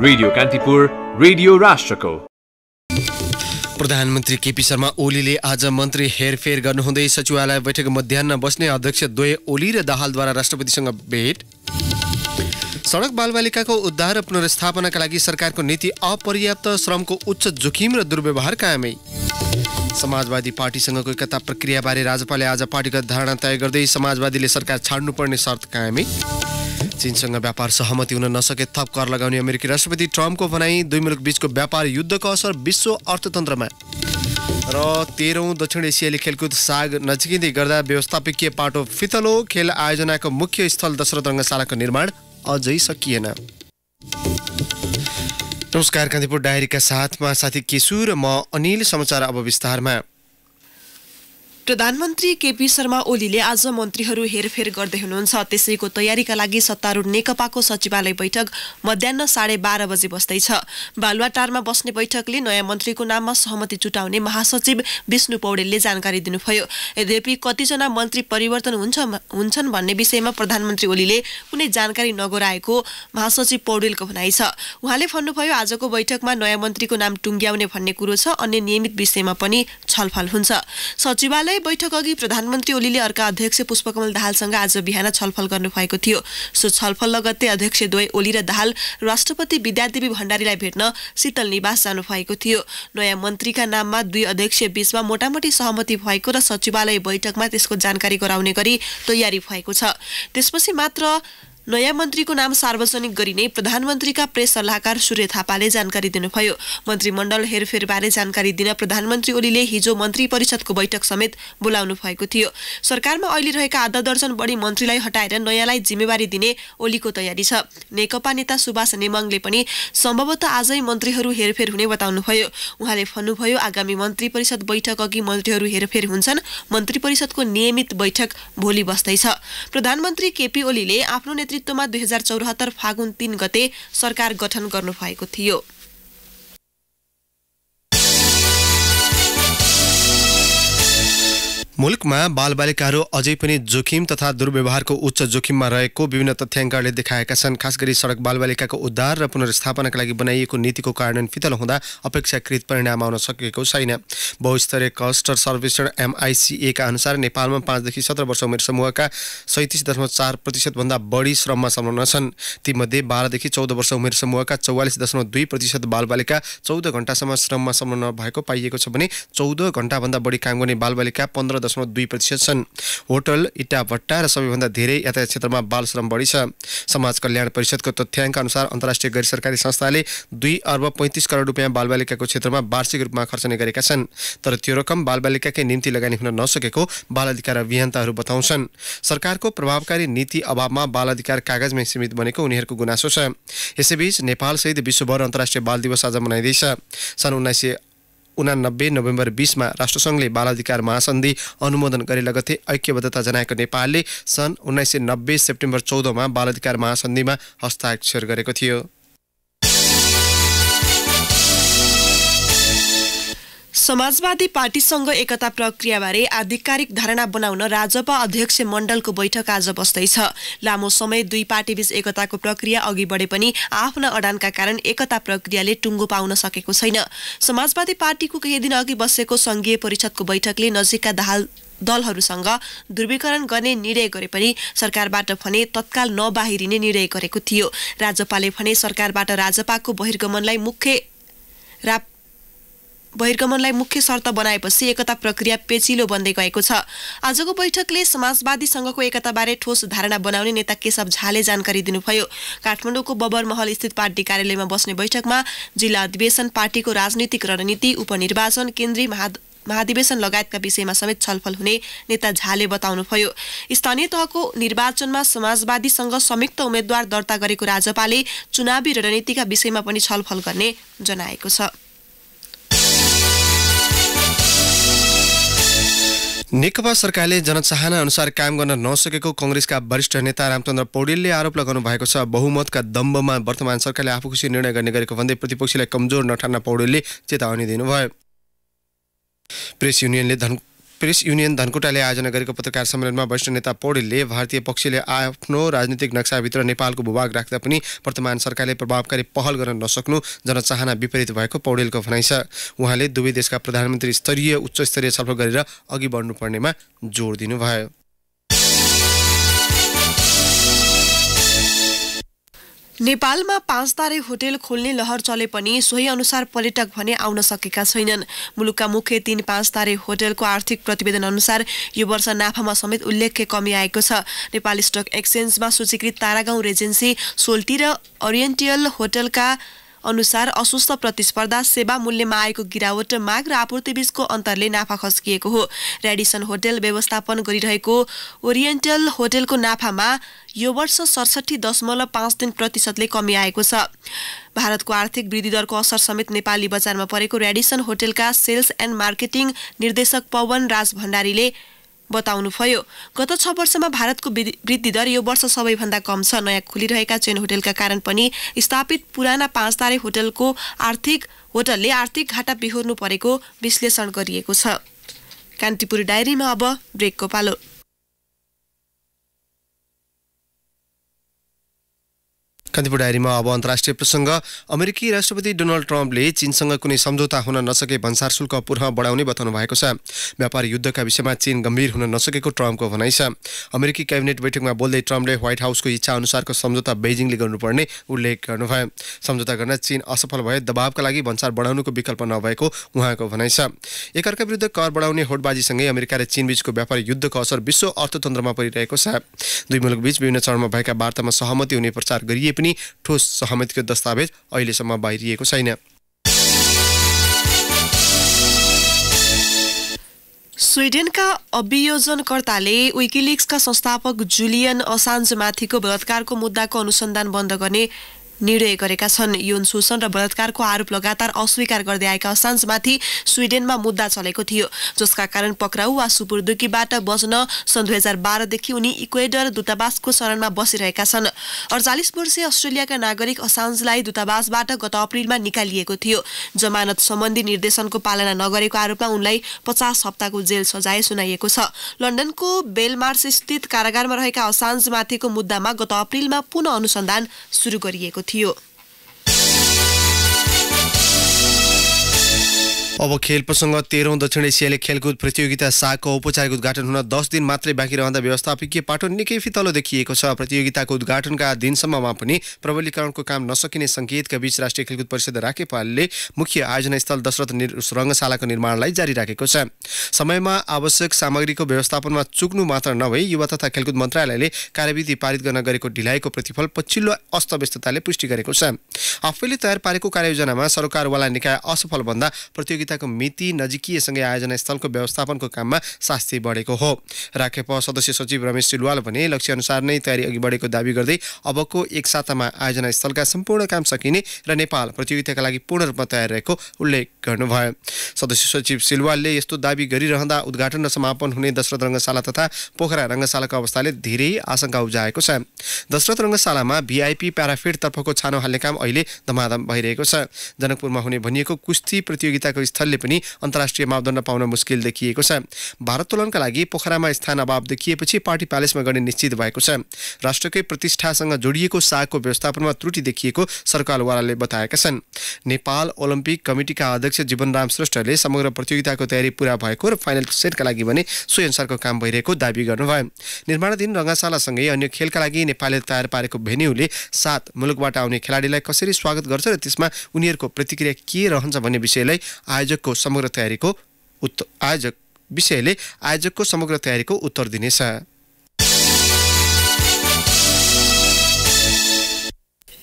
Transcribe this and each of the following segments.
radio Kantipur radio राष्ट्रको प्रधानमन्त्री केपी शर्मा ओलीले आज मन्त्री हेरफेर गर्नुहुँदै सचिवालय बैठक मध्याह बस्ने अध्यक्ष द्वय ओली र दाहालद्वारा राष्ट्रपतिसँग भेट सडक बालबालिकाको उद्धार र पुनर्स्थापनाका लागि सरकारको नीति अपर्याप्त श्रमको उच्च जोखिम र दुर्व्यवहार कायमै समाजवादी पार्टीसँगको एकता प्रक्रियाबारे राजपाले आज पार्टीगत धारणा तय गर्दै समाजवादीले सरकार छाड्नुपर्ने शर्त कायमै चीनसँग व्यापार सहमति हुन नसके थप कर लगाउने अमेरिकी राष्ट्रपति ट्रम्पको भनाई दुई मुलुक बीचको व्यापार युद्धको असर विश्व अर्थतन्त्रमा र तेह्रौँ दक्षिण एसियाली खेलकुद साग नजिकिँदै गर्दा व्यवस्थापकीय पाटो फितलो खेल आयोजनाको मुख्य स्थल दशरथ रङ्गशालाको निर्माण अझै सकिएन नमस्कार कान्तिपुर डायरीका साथमा साथी केशु र म अनिल समाचार अब विस्तारमा प्रधानमन्त्री केपी शर्मा ओलीले आज मन्त्रीहरू हेरफेर गर्दै हुनुहुन्छ त्यसैको तयारीका लागि सत्तारूढ नेकपाको सचिवालय बैठक मध्याह साढे बाह्र बजे बस्दैछ बालुवाटारमा बस्ने बैठकले नयाँ मन्त्रीको नाममा सहमति जुटाउने महासचिव विष्णु पौडेलले जानकारी दिनुभयो यद्यपि कतिजना मन्त्री परिवर्तन हुन्छ हुन्छन् भन्ने विषयमा प्रधानमन्त्री ओलीले कुनै जानकारी नगराएको महासचिव पौडेलको भनाइ छ उहाँले भन्नुभयो आजको बैठकमा नयाँ मन्त्रीको नाम टुङ्ग्याउने भन्ने कुरो छ अन्य नियमित विषयमा पनि छलफल हुन्छ सचिवालय मन्त्रालय बैठक अघि प्रधानमन्त्री ओलीले अर्का अध्यक्ष पुष्पकमल दाहालसँग आज बिहान छलफल गर्नुभएको थियो सो छलफल लगत्तै अध्यक्ष दुवै ओली र दाहाल राष्ट्रपति विद्यादेवी भण्डारीलाई भेट्न शीतल निवास जानु भएको थियो नयाँ मन्त्रीका नाममा दुई अध्यक्ष बीचमा मोटामोटी सहमति भएको र सचिवालय बैठकमा त्यसको जानकारी गराउने गरी तयारी भएको छ त्यसपछि मात्र नयाँ मन्त्रीको नाम सार्वजनिक गरिने प्रधानमन्त्रीका प्रेस सल्लाहकार सूर्य थापाले जानकारी दिनुभयो मन्त्रीमण्डल हेरफेरबारे जानकारी दिन प्रधानमन्त्री ओलीले हिजो मन्त्री परिषदको बैठक समेत बोलाउनु भएको थियो सरकारमा अहिले रहेका आधा दर्जन बढी मन्त्रीलाई हटाएर नयाँलाई जिम्मेवारी दिने ओलीको तयारी छ नेकपा नेता सुभाष नेमाङले पनि सम्भवतः आजै मन्त्रीहरू हेरफेर हुने बताउनुभयो उहाँले भन्नुभयो आगामी मन्त्री परिषद बैठक अघि मन्त्रीहरू हेरफेर हुन्छन् मन्त्री परिषदको नियमित बैठक भोलि बस्दैछ प्रधानमन्त्री केपी ओलीले आफ्नो नेतृत्व नेतृत्वमा दुई फागुन तीन गते सरकार गठन गर्नुभएको थियो मुलुकमा बालबालिकाहरू अझै पनि जोखिम तथा दुर्व्यवहारको उच्च जोखिममा रहेको विभिन्न तथ्याङ्कहरूले देखाएका छन् खास गरी सडक बालबालिकाको उद्धार र पुनर्स्थापनाका लागि बनाइएको नीतिको कार्यान्वयन फितल हुँदा अपेक्षाकृत परिणाम आउन सकेको छैन बहुस्तरीय कस्टर सर्वेक्षण एमआइसिएका अनुसार नेपालमा पाँचदेखि सत्र वर्ष उमेर समूहका सैँतिस दशमलव चार प्रतिशतभन्दा बढी श्रममा संलग्न छन् तीमध्ये बाह्रदेखि चौध वर्ष उमेर समूहका चौवालिस दशमलव दुई प्रतिशत बालबालिका चौध घन्टासम्म श्रममा संलग्न भएको पाइएको छ भने चौध घन्टाभन्दा बढी काम गर्ने बालबालिका पन्ध्र दशमलव दुई प्रतिशत छन् होटल इट्टा भट्टा र सबैभन्दा धेरै यातायात क्षेत्रमा बाल श्रम बढी छ समाज कल्याण परिषदको तथ्याङ्क अनुसार अन्तर्राष्ट्रिय गैर सरकारी संस्थाले दुई अर्ब पैँतिस करोड रुपियाँ बालबालिकाको क्षेत्रमा वार्षिक रूपमा खर्चने गरेका छन् तर त्यो रकम बालबालिकाकै निम्ति लगानी हुन नसकेको बाल अधिकार अभियन्ताहरू बताउँछन् सरकारको प्रभावकारी नीति अभावमा बाल अधिकार कागजमै सीमित बनेको उनीहरूको गुनासो छ यसैबीच नेपालसहित विश्वभर अन्तर्राष्ट्रिय बाल दिवस आज मनाइँदैछ सन् उन्नाइस सय उनानब्बे नोभेम्बर बिसमा राष्ट्रसङ्घले बालाधिकार महासन्धि अनुमोदन गरे लगते ऐक्यबद्धता जनाएको नेपालले सन् उन्नाइस सय नब्बे सेप्टेम्बर चौधमा बालाधिकार महासन्धिमा हस्ताक्षर गरेको थियो समाजवादी पार्टीसँग एकता प्रक्रियाबारे आधिकारिक धारणा बनाउन राजपा अध्यक्ष मण्डलको बैठक आज बस्दैछ लामो समय दुई पार्टीबीच एकताको प्रक्रिया अघि बढे पनि आफ्ना अडानका कारण एकता प्रक्रियाले टुङ्गो पाउन सकेको छैन समाजवादी पार्टीको केही दिन अघि बसेको सङ्घीय परिषदको बैठकले नजिकका दाहाल दलहरूसँग ध्रुवीकरण गर्ने निर्णय गरे पनि सरकारबाट भने तत्काल नबाहिरिने निर्णय गरेको थियो राजपाले भने सरकारबाट राजपाको बहिर्गमनलाई मुख्य बहिर्गमनलाई मुख्य शर्त बनाएपछि एकता प्रक्रिया पेचिलो बन्दै गएको छ आजको बैठकले समाजवादी संघको एकताबारे ठोस धारणा बनाउने नेता केशव झाले जानकारी दिनुभयो काठमाडौँको बबर महल स्थित पार्टी कार्यालयमा बस्ने बैठकमा जिल्ला अधिवेशन पार्टीको राजनीतिक रणनीति उपनिर्वाचन केन्द्रीय महा महाधिवेशन लगायतका विषयमा समेत छलफल हुने नेता झाले बताउनुभयो स्थानीय तहको निर्वाचनमा समाजवादीसँग संयुक्त उम्मेद्वार दर्ता गरेको राजपाले चुनावी रणनीतिका विषयमा पनि छलफल गर्ने जनाएको छ नेकपा सरकारले जनचाहना अनुसार काम गर्न नसकेको कङ्ग्रेसका वरिष्ठ नेता रामचन्द्र पौडेलले आरोप लगाउनु भएको छ बहुमतका दम्बमा वर्तमान सरकारले आफू खुसी निर्णय गर्ने गरेको भन्दै प्रतिपक्षीलाई कमजोर नठान्न पौडेलले चेतावनी दिनुभयो प्रेस युनियनले धन प्रेस युनियन धनकुटाले आयोजना गरेको पत्रकार सम्मेलनमा वरिष्ठ नेता पौडेलले भारतीय पक्षले आफ्नो राजनीतिक नक्साभित्र नेपालको भूभाग राख्दा पनि वर्तमान सरकारले प्रभावकारी पहल गर्न नसक्नु जनचाहना विपरीत भएको पौडेलको भनाइ छ उहाँले दुवै देशका प्रधानमन्त्री स्तरीय उच्च स्तरीय छलफल गरेर अघि बढ्नुपर्नेमा जोड दिनुभयो नेपालमा पाँच तारे होटेल खोल्ने लहर चले पनि सोही अनुसार पर्यटक भने आउन सकेका छैनन् मुलुकका मुख्य तीन पाँच तारे होटेलको आर्थिक प्रतिवेदन अनुसार यो वर्ष नाफामा समेत उल्लेख्य कमी आएको छ नेपाल स्टक एक्सचेन्जमा सूचीकृत तारागाउँ रेजेन्सी सोल्टी र ओरिएन्टियल होटलका अनुसार अस्वस्थ प्रतिस्पर्धा सेवा मूल्यमा आएको गिरावट माग र आपूर्तिबीचको अन्तरले नाफा खस्किएको हो रेडिसन होटेल व्यवस्थापन गरिरहेको ओरिएन्टल होटेलको नाफामा यो वर्ष सडसठी दशमलव पाँच तिन प्रतिशतले कमी आएको छ भारतको आर्थिक वृद्धि दरको असर समेत नेपाली बजारमा परेको रेडिसन होटेलका सेल्स एन्ड मार्केटिङ निर्देशक पवन राज भण्डारीले बताउनुभयो गत छ वर्षमा भारतको वृद्धि दर यो वर्ष सबैभन्दा कम छ नयाँ खुलिरहेका चेन होटेलका कारण पनि स्थापित पुराना पाँच तारे होटलको आर्थिक होटलले आर्थिक घाटा बिहोर्नु परेको विश्लेषण गरिएको छ कान्तिपुर डायरीमा अब ब्रेकको पालो कान्तिपुर डायरीमा अब अन्तर्राष्ट्रिय प्रसङ्ग अमेरिकी राष्ट्रपति डोनाल्ड ट्रम्पले चीनसँग कुनै सम्झौता हुन नसके भन्सार शुल्क पुनः बढाउने बताउनु भएको छ व्यापार युद्धका विषयमा चीन गम्भीर हुन नसकेको ट्रम्पको भनाइ छ अमेरिकी क्याबिनेट बैठकमा बोल्दै ट्रम्पले व्हाइट हाउसको इच्छा अनुसारको सम्झौता बेजिङले गर्नुपर्ने उल्लेख गर्नुभयो सम्झौता गर्न चीन असफल भए दबावका लागि भन्सार बढाउनुको विकल्प नभएको उहाँको भनाइ छ एकअर्का विरुद्ध कर बढाउने होडबाजीसँगै अमेरिका र चीनबीचको व्यापार युद्धको असर विश्व अर्थतन्त्रमा परिरहेको छ दुई मुलुकबीच विभिन्न चरणमा भएका वार्तामा सहमति हुने प्रचार गरिए पनि पनि ठोस सहमतिको दस्तावेज अहिलेसम्म बाहिरिएको छैन स्विडेनका अभियोजनकर्ताले विकिलिक्सका संस्थापक जुलियन असान्जमाथिको बलात्कारको मुद्दाको अनुसन्धान बन्द गर्ने निर्णय गरेका छन् यौन शोषण र बलात्कारको आरोप लगातार अस्वीकार गर्दै आएका असान्जमाथि स्विडेनमा मुद्दा चलेको थियो जसका कारण पक्राउ वा सुपुर्दुकीबाट बच्न सन् दुई हजार बाह्रदेखि उनी इक्वेडर दूतावासको शरणमा बसिरहेका छन् अडचालिस वर्षीय अस्ट्रेलियाका नागरिक असान्जलाई दूतावासबाट गत अप्रेलमा निकालिएको थियो जमानत सम्बन्धी निर्देशनको पालना नगरेको आरोपमा उनलाई पचास हप्ताको जेल सजाय सुनाइएको छ लन्डनको बेलमार्स कारागारमा रहेका असान्जमाथिको मुद्दामा गत अप्रेलमा पुनः अनुसन्धान सुरु गरिएको थियो अब खेल प्रसङ्ग तेह्रौँ दक्षिण एसियाली खेलकुद प्रतियोगिता साको औपचारिक उद्घाटन हुन दस दिन मात्रै बाँकी रहँदा व्यवस्थापकीय पाटो निकै फितलो देखिएको छ प्रतियोगिताको उद्घाटनका दिनसम्ममा पनि प्रबलीकरणको काम नसकिने सङ्केतका बीच राष्ट्रिय खेलकुद परिषद राखेपालले मुख्य आयोजना स्थल दशरथ रङ्गशालाको निर्माणलाई जारी राखेको छ समयमा आवश्यक सामग्रीको व्यवस्थापनमा चुक्नु मात्र नभई युवा तथा खेलकुद मन्त्रालयले कार्यविधि पारित गर्न गरेको ढिलाइको प्रतिफल पछिल्लो अस्तव्यस्तताले पुष्टि गरेको छ आफैले तयार पारेको कार्ययोजनामा सरकारवाला निकाय असफल भन्दा प्रतियोगिता प्रतियोगिताको मिति नजिकीयसँगै आयोजना स्थलको व्यवस्थापनको काममा शास्ति बढेको हो राखेप सदस्य सचिव रमेश सिलवाल भने लक्ष्य अनुसार नै तयारी अघि बढेको दावी गर्दै अबको एक सातामा आयोजना स्थलका सम्पूर्ण काम सकिने र नेपाल प्रतियोगिताका लागि पूर्ण रूपमा तयार रहेको उल्लेख गर्नुभयो सदस्य सचिव सिलवालले यस्तो दावी गरिरहँदा उद्घाटन र समापन हुने दशरथ रङ्गशाला तथा पोखरा रङ्गशालाको अवस्थाले धेरै आशंका उब्जाएको छ दशरथ रङ्गशालामा भिआइपी प्याराफिड तर्फको छानो हाल्ने काम अहिले धमाधम भइरहेको छ जनकपुरमा हुने भनिएको कुस्ती प्रतियोगिताको स्थलले पनि अन्तर्राष्ट्रिय मापदण्ड पाउन मुस्किल देखिएको छ भारत्तोलनका लागि पोखरामा स्थान अभाव देखिएपछि पार्टी प्यालेसमा गर्ने निश्चित भएको छ राष्ट्रकै प्रतिष्ठासँग जोडिएको सागको व्यवस्थापनमा त्रुटि देखिएको सरकारवालाले बताएका छन् नेपाल ओलम्पिक कमिटीका अध्यक्ष जीवनराम श्रेष्ठले समग्र प्रतियोगिताको तयारी पुरा भएको र फाइनल सेटका लागि भने सोहीअनुसारको काम भइरहेको दावी गर्नुभयो निर्माणाधीन रङ्गशालासँगै अन्य खेलका लागि नेपालले तयार पारेको भेन्यूले सात मुलुकबाट आउने खेलाडीलाई कसरी स्वागत गर्छ र त्यसमा उनीहरूको प्रतिक्रिया के रहन्छ भन्ने विषयलाई आयोजना आयोजकको समग्र तयारीको आयोजक विषयले आयोजकको समग्र तयारीको उत्तर दिनेछ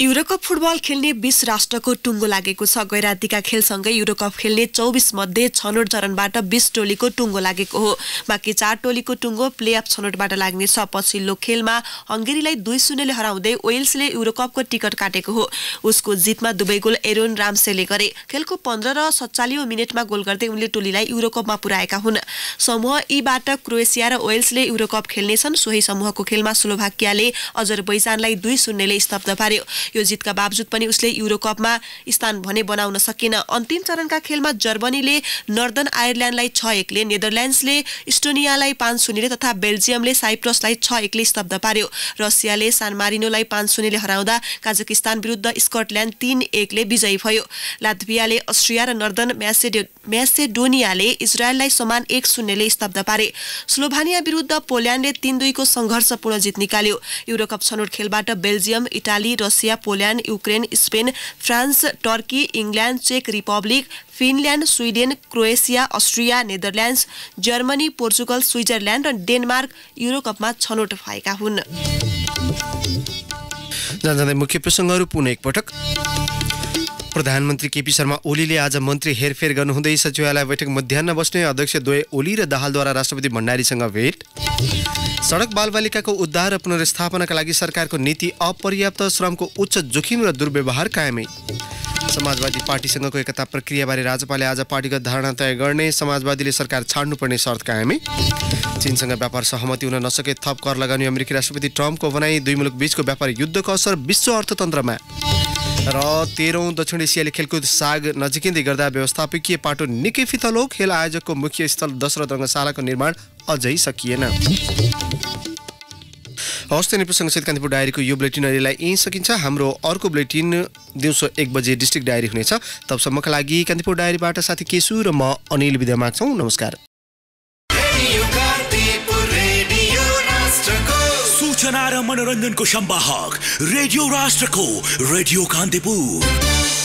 युरोकप फुटबल खेल्ने बिस राष्ट्रको टुङ्गो लागेको छ गैरातीका खेलसँगै युरोकप खेल्ने चौबिस मध्ये छनौट चरणबाट बिस टोलीको टुङ्गो लागेको हो बाँकी चार टोलीको टुङ्गो प्लेअफ छनौटबाट लाग्नेछ पछिल्लो खेलमा हङ्गेरीलाई दुई शून्यले हराउँदै वेल्सले युरोकपको टिकट काटेको हो उसको जितमा दुवै गोल एरोन रामसेले गरे खेलको पन्ध्र र सत्तालिौँ मिनटमा गोल गर्दै उनले टोलीलाई युरोकपमा पुर्याएका हुन् समूह यीबाट क्रोएसिया र वेल्सले युरोकप खेल्नेछन् सोही समूहको खेलमा स्लोभाकियाले अजर अजरबैजानलाई दुई शून्यले स्तब्ध पार्यो यो जितका बावजुद पनि उसले युरोकपमा स्थान भने बनाउन सकेन अन्तिम चरणका खेलमा जर्मनीले नर्दन आयरल्यान्डलाई छ एकले नेदरल्यान्ड्सले इस्टोनियालाई पाँच शून्यले तथा बेल्जियमले साइप्रसलाई छ एकले स्तब्ध पार्यो रसियाले सानमारिनोलाई पाँच शून्यले हराउँदा काजकिस्तान विरुद्ध स्कटल्यान्ड तीन एकले विजयी भयो लात्भियाले अस्ट्रिया र नर्दन म्यासेड म्यासेडोनियाले इजरायललाई समान एक शून्यले स्तब्ध पारे स्लोभानिया विरुद्ध पोल्यान्डले तीन दुईको सङ्घर्षपूर्ण जित निकाल्यो युरोकप छनौट खेलबाट Belgium Italy Russia Russia Poland Ukraine Spain France Turkey England चेक Republic Finland Sweden Croatia Austria Netherlands Germany Portugal Switzerland र डेनमार्क युरोकपमा छनौट भएका हुन् मुख्य एकपटक प्रधानमन्त्री केपी शर्मा ओलीले आज मन्त्री हेरफेर गर्नुहुँदै सचिवालय बैठक मध्याह बस्ने अध्यक्ष द्वय ओली र दाहालद्वारा राष्ट्रपति भण्डारीसँग भेट सडक बालबालिकाको उद्धार र पुनर्स्थापनाका लागि सरकारको नीति अपर्याप्त श्रमको उच्च जोखिम र दुर्व्यवहार कायमै समाजवादी पार्टीसँगको एकता प्रक्रियाबारे राजपाले आज पार्टीगत धारणा तय गर्ने समाजवादीले सरकार छाड्नुपर्ने शर्त कायमै चीनसँग व्यापार सहमति हुन नसके थप कर लगाउने अमेरिकी राष्ट्रपति ट्रम्पको भनाई दुई मुलुक बीचको व्यापार युद्धको असर विश्व अर्थतन्त्रमा र तेह्रौँ दक्षिण एसियाली खेलकुद साग नजिकिँदै गर्दा व्यवस्थापकीय पाटो निकै फितलो खेल आयोजकको मुख्य स्थल दशरथ रङ्गशालाको निर्माण अझै सकिएन हवस् त प्रसङ्ग सहित कान्तिपुर डायरीको यो बुलेटिन अहिलेलाई यहीँ सकिन्छ हाम्रो अर्को बुलेटिन दिउँसो एक बजे डिस्ट्रिक्ट डायरी हुनेछ तबसम्मका लागि कान्तिपुर डायरीबाट साथी केसु र म अनिल विद्या माग्छौँ नमस्कार सूचना र मनोरञ्जनको सम्वाहक रेडियो राष्ट्रको रेडियो कान्तिपुर